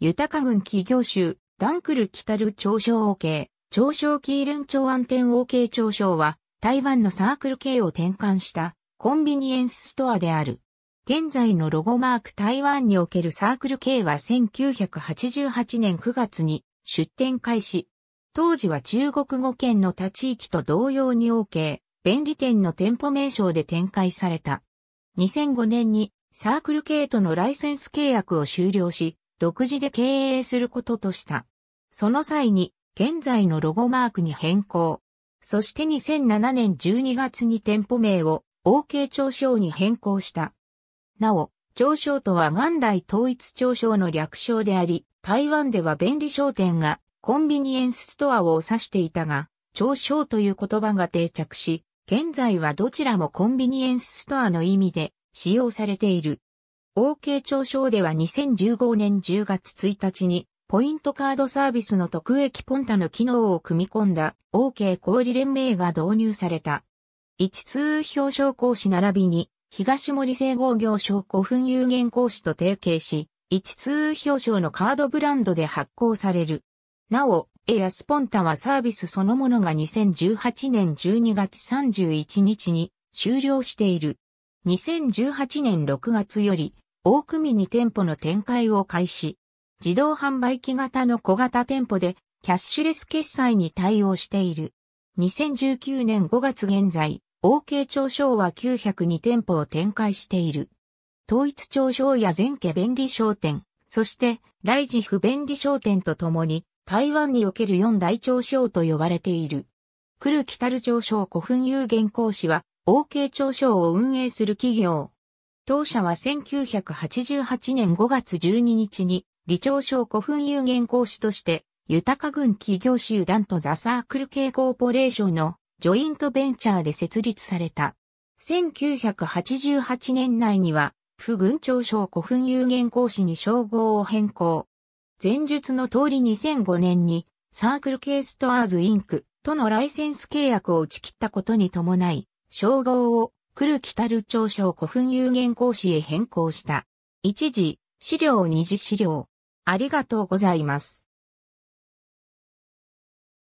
豊郡企業州、ダンクルタル長小 OK、長小キールン長安店 OK 長小は、台湾のサークル系を転換したコンビニエンスストアである。現在のロゴマーク台湾におけるサークル系は1988年9月に出店開始。当時は中国語圏の他地域と同様に OK、便利店の店舗名称で展開された。2005年にサークル系とのライセンス契約を終了し、独自で経営することとした。その際に、現在のロゴマークに変更。そして2007年12月に店舗名を OK 長商に変更した。なお、長商とは元来統一長商の略称であり、台湾では便利商店がコンビニエンスストアを指していたが、長商という言葉が定着し、現在はどちらもコンビニエンスストアの意味で使用されている。OK 調商では2015年10月1日に、ポイントカードサービスの特益ポンタの機能を組み込んだ OK 小売連盟が導入された。一通表彰講師並びに、東森製合業商古墳有限講師と提携し、一通表彰のカードブランドで発行される。なお、エアスポンタはサービスそのものが2018年12月31日に終了している。2018年6月より大組に店舗の展開を開始。自動販売機型の小型店舗でキャッシュレス決済に対応している。2019年5月現在、OK 町商は902店舗を展開している。統一町商や全家便利商店、そして来自不便利商店とともに台湾における四大町商と呼ばれている。来る来たる町商古墳有限公司は OK 町商を運営する企業。当社は1988年5月12日に、李朝省古墳有限講師として、豊郡企業集団とザ・サークル系コーポレーションのジョイントベンチャーで設立された。1988年内には、不軍長省古墳有限講師に称号を変更。前述の通り2005年に、サークル系ストアーズインクとのライセンス契約を打ち切ったことに伴い、称号を来る北る町省古墳有限講師へ変更した。一時、資料二次資料。ありがとうございます。